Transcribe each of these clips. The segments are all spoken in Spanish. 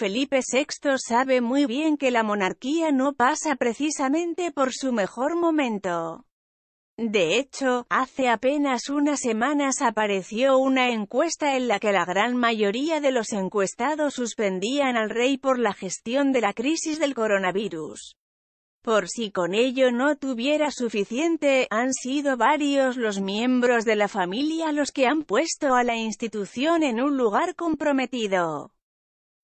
Felipe VI sabe muy bien que la monarquía no pasa precisamente por su mejor momento. De hecho, hace apenas unas semanas apareció una encuesta en la que la gran mayoría de los encuestados suspendían al rey por la gestión de la crisis del coronavirus. Por si con ello no tuviera suficiente, han sido varios los miembros de la familia los que han puesto a la institución en un lugar comprometido.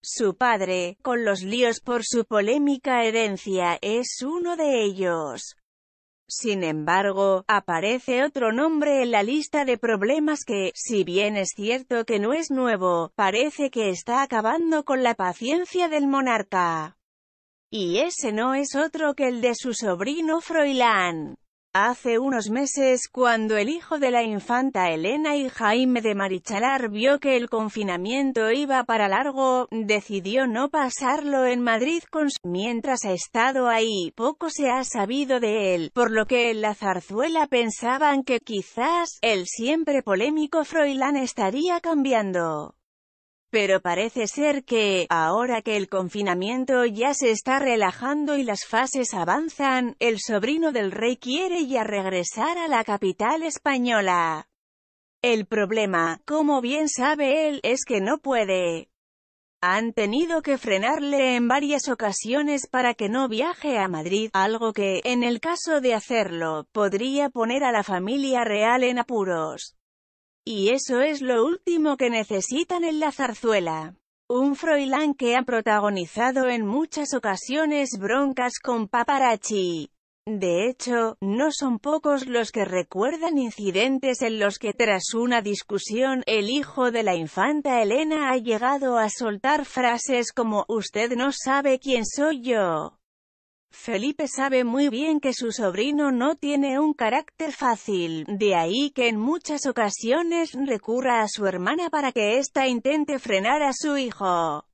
Su padre, con los líos por su polémica herencia, es uno de ellos. Sin embargo, aparece otro nombre en la lista de problemas que, si bien es cierto que no es nuevo, parece que está acabando con la paciencia del monarca. Y ese no es otro que el de su sobrino Froilán. Hace unos meses, cuando el hijo de la infanta Elena y Jaime de Marichalar vio que el confinamiento iba para largo, decidió no pasarlo en Madrid con su... Mientras ha estado ahí, poco se ha sabido de él, por lo que en la zarzuela pensaban que quizás, el siempre polémico Froilán estaría cambiando. Pero parece ser que, ahora que el confinamiento ya se está relajando y las fases avanzan, el sobrino del rey quiere ya regresar a la capital española. El problema, como bien sabe él, es que no puede. Han tenido que frenarle en varias ocasiones para que no viaje a Madrid, algo que, en el caso de hacerlo, podría poner a la familia real en apuros. Y eso es lo último que necesitan en la zarzuela. Un Froilán que ha protagonizado en muchas ocasiones broncas con paparazzi. De hecho, no son pocos los que recuerdan incidentes en los que tras una discusión, el hijo de la infanta Elena ha llegado a soltar frases como «Usted no sabe quién soy yo». Felipe sabe muy bien que su sobrino no tiene un carácter fácil, de ahí que en muchas ocasiones recurra a su hermana para que ésta intente frenar a su hijo.